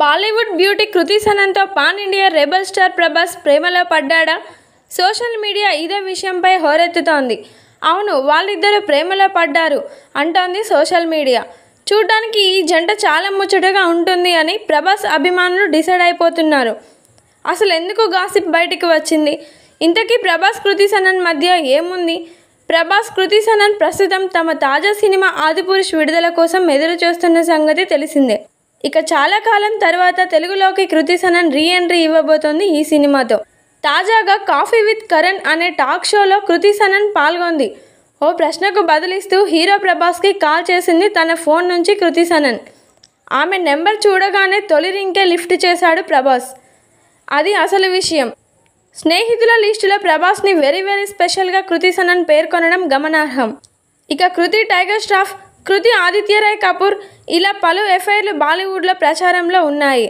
Bollywood beauty Kriti సనంతో pan India rebel star Prabhas ప్రేమలో పడ్డాడా సోషల్ మీడియా ఇదే విషయంపై హోరెత్తుతోంది అవును వాళ్ళిద్దరూ ప్రేమలో పడ్డారు అంటోంది సోషల్ మీడియా చూడ్డానికి ఈ జంట చాలా ముచ్చటగా ఉంటుంది అని ప్రభాస్ అభిమానులు డిసైడ్ అయిపోతున్నారు అసలు ఎందుకు గాసిప్ బయటికి వచ్చింది ఇంతకీ ప్రభాస్ కృతి సనన్ మధ్య ఏముంది ప్రభాస్ కృతి సనన్ ప్రస్తుతం తమ తాజా సినిమా ఆదిపురుష్ విడుదల కోసం ఎదురు చూస్తున్న సంగతి తెలిసిందే ఇక చాలా కాలం తర్వాత తెలుగులోకి కృతి సనన్ రీ ఎంట్రీ ఇవ్వబోతోంది ఈ సినిమాతో తాజాగా కాఫీ విత్ కరణ్ అనే టాక్ షోలో కృతి సనన్ పాల్గొంది ఓ ప్రశ్నకు బదిలిస్తూ హీరో ప్రభాస్కి కాల్ చేసింది తన ఫోన్ నుంచి కృతి సనన్ ఆమె నెంబర్ చూడగానే తొలి రింకే లిఫ్ట్ చేశాడు ప్రభాస్ అది అసలు విషయం స్నేహితుల లిస్టులో ప్రభాస్ని వెరీ వెరీ స్పెషల్గా కృతి సనన్ పేర్కొనడం గమనార్హం ఇక కృతి టైగర్ స్టాఫ్ కృతి ఆదిత్య రాయ్ కపూర్ ఇలా పలు ఎఫ్ఐఆర్లు బాలీవుడ్లో ప్రచారంలో ఉన్నాయి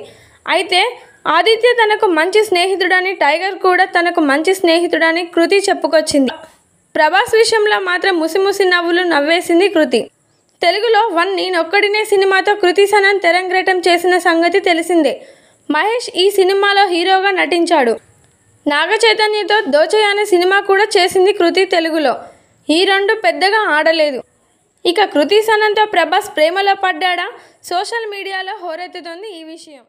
అయితే ఆదిత్య తనకు మంచి స్నేహితుడని టైగర్ కూడా తనకు మంచి స్నేహితుడని కృతి చెప్పుకొచ్చింది ప్రభాస్ విషయంలో మాత్రం ముసిముసి నవ్వులు నవ్వేసింది కృతి తెలుగులో వన్ నేనొక్కడినే సినిమాతో కృతి సనన్ తెరంగేటం చేసిన సంగతి తెలిసిందే మహేష్ ఈ సినిమాలో హీరోగా నటించాడు నాగచైతన్యతో దోచయాన అనే సినిమా కూడా చేసింది కృతి తెలుగులో ఈ రెండు పెద్దగా ఆడలేదు ఇక కృతి సనంతో ప్రభాస్ ప్రేమలో పడ్డా సోషల్ మీడియాలో హోరెత్తుతోంది ఈ విషయం